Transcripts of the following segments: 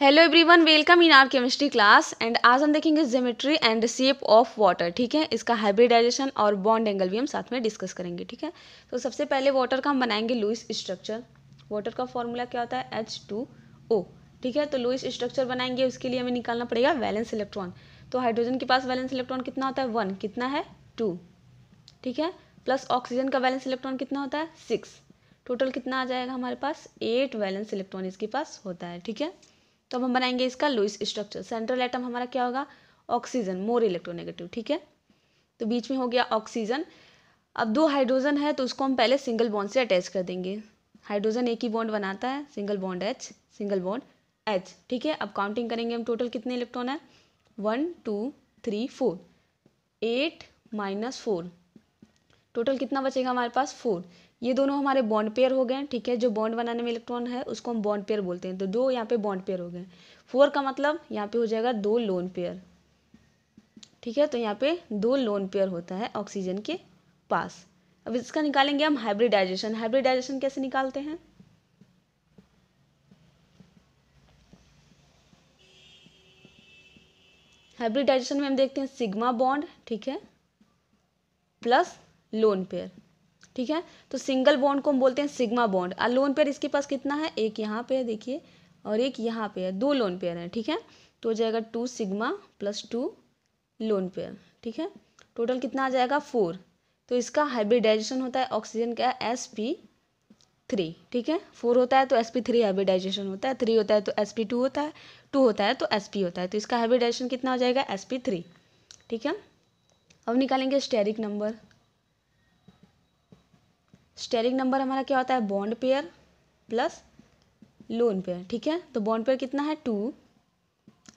hello everyone welcome in our chemistry class and आज हम देखेंगे geometry and shape of water ठीक है इसका हाइब्रिडाइजेशन और बॉन्ड एंगल भी हम साथ में डिस्कस करेंगे ठीक है तो सबसे पहले वाटर का हम बनाएंगे लुइस स्ट्रक्चर वाटर का फॉर्मूला क्या होता है एच टू ओ ठीक है तो लुइस स्ट्रक्चर बनाएंगे उसके लिए हमें निकालना पड़ेगा वैलेंस इलेक्ट्रॉन तो हाइड्रोजन के पास वैलेंस इलेक्ट्रॉन कितना होता है वन कितना है टू ठीक है प्लस ऑक्सीजन का वैलेंस इलेक्ट्रॉन कितना होता है सिक्स टोटल कितना आ जाएगा हमारे पास एट वैलेंस इलेक्ट्रॉन इसके पास होता है ठीक है तो अब हम बनाएंगे इसका लुइस स्ट्रक्चर सेंट्रल एटम हमारा क्या होगा ऑक्सीजन मोर इलेक्ट्रोनेगेटिव ठीक है तो बीच में हो गया ऑक्सीजन अब दो हाइड्रोजन है तो उसको हम पहले सिंगल बॉन्ड से अटैच कर देंगे हाइड्रोजन एक ही बॉन्ड बनाता है single bond H single bond H ठीक है अब काउंटिंग करेंगे हम टोटल कितने इलेक्ट्रॉन है one two three four eight minus four total कितना बचेगा हमारे पास फोर ये दोनों हमारे बॉन्ड पेयर हो गए ठीक है जो बॉन्ड बनाने में इलेक्ट्रॉन है उसको हम बॉन्ड पेयर बोलते हैं तो दो यहाँ पे बॉन्ड पेयर हो गए फोर का मतलब यहाँ पे हो जाएगा दो लोन पेयर ठीक है तो यहाँ पे दो लोन पेयर होता है ऑक्सीजन के पास अब इसका निकालेंगे हम हाइब्रिडाइजेशन हाइब्रिडाइजेशन कैसे निकालते हैं हाइब्रिडाइजेशन में हम देखते हैं सिग्मा बॉन्ड ठीक है प्लस लोन पेयर ठीक है तो सिंगल बॉन्ड को हम बोलते हैं सिग्मा बॉन्ड और लोन पेयर इसके पास कितना है एक यहाँ पे है देखिए और एक यहाँ पे है दो लोन पेयर है ठीक है तो हो जाएगा two sigma plus two lone pair ठीक है टोटल कितना आ जाएगा फोर तो इसका हाइब्रिडाइजेशन होता है ऑक्सीजन का एस पी थ्री ठीक है फोर होता है तो एस पी थ्री हाइब्रिडाइजेशन होता है थ्री होता है तो एस पी टू होता है टू होता है तो एस पी होता है तो इसका हाइब्रिडाइजेशन कितना हो जाएगा एस पी थ्री ठीक है अब निकालेंगे स्टेरिक नंबर स्टेरिंग नंबर हमारा क्या होता है bond pair plus lone pair ठीक है तो बॉन्ड पेयर कितना है टू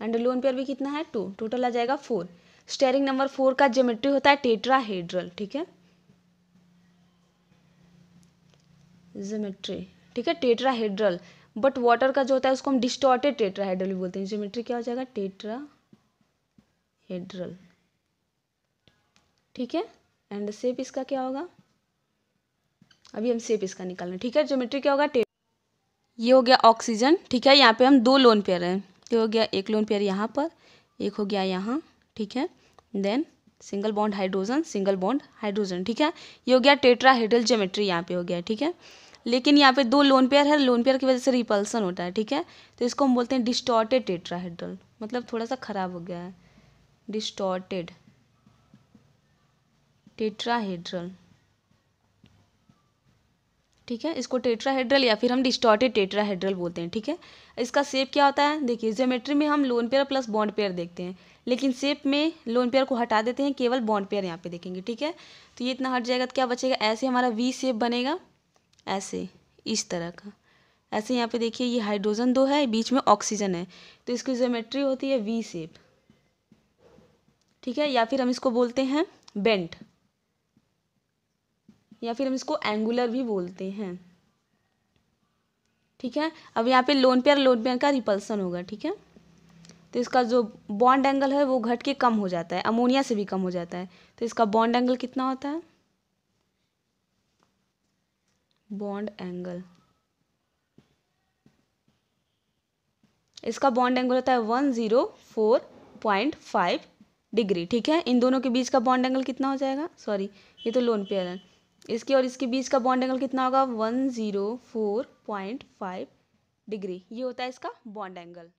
एंड लोन पेयर भी कितना है टू टोटल आ जाएगा फोर स्टेरिंग नंबर फोर का जोमेट्री होता है टेट्राहेड्रल ठीक है जोमेट्री ठीक है टेट्राहेड्रल बट वाटर का जो होता है उसको हम डिस्टॉर्टेड टेट्राहेड्रल भी बोलते हैं जोमेट्री क्या हो जाएगा टेट्राहेड्रल ठीक है एंड सेप इसका क्या होगा अभी हम सेप इसका निकालना ठीक है ज्योमेट्री क्या होगा टेप ये हो गया ऑक्सीजन ठीक है यहाँ पे हम दो लोन पेयर हैं ये हो गया एक लोन पेयर यहाँ पर एक हो गया यहाँ ठीक है then single bond hydrogen single bond hydrogen ठीक है ये हो गया टेट्राहेड्रल ज्योमेट्री यहाँ पे हो गया ठीक है लेकिन यहाँ पे दो लोन पेयर है लोन पेयर की वजह से रिपल्सन होता है ठीक है तो इसको हम बोलते हैं डिस्टॉर्टेड टेट्राहेड्रल मतलब थोड़ा सा खराब हो गया है डिस्टॉर्टेड टेट्राहेड्रल ठीक है इसको टेट्राहेड्रल या फिर हम डिस्टॉर्टेड टेट्राहेड्रल बोलते हैं ठीक है इसका सेप क्या होता है देखिए ज्योमेट्री में हम lone pair plus bond pair देखते हैं लेकिन सेप में लोन पेयर को हटा देते हैं केवल बॉन्ड पेयर यहाँ पे देखेंगे ठीक है तो ये इतना हट जाएगा तो क्या बचेगा ऐसे हमारा वी सेप बनेगा ऐसे इस तरह का ऐसे यहाँ पे देखिए ये हाइड्रोजन दो है बीच में ऑक्सीजन है तो इसकी ज्योमेट्री होती है वी सेप ठीक है या फिर हम इसको बोलते हैं बेंट या फिर हम इसको एंगुलर भी बोलते हैं ठीक है अब यहाँ पे लोन पेयर लोन पेयर का रिपल्सन होगा ठीक है तो इसका जो बॉन्ड एंगल है वो घट के कम हो जाता है अमोनिया से भी कम हो जाता है तो इसका बॉन्ड एंगल कितना होता है बॉन्ड एंगल इसका बॉन्ड एंगल होता है one zero four point five degree ठीक है इन दोनों के बीच का बॉन्ड एंगल कितना हो जाएगा सॉरी ये तो लोन पेयर है इसके और इसके बीच का बॉन्ड एंगल कितना होगा one zero four point five degree ये होता है इसका बॉन्ड एंगल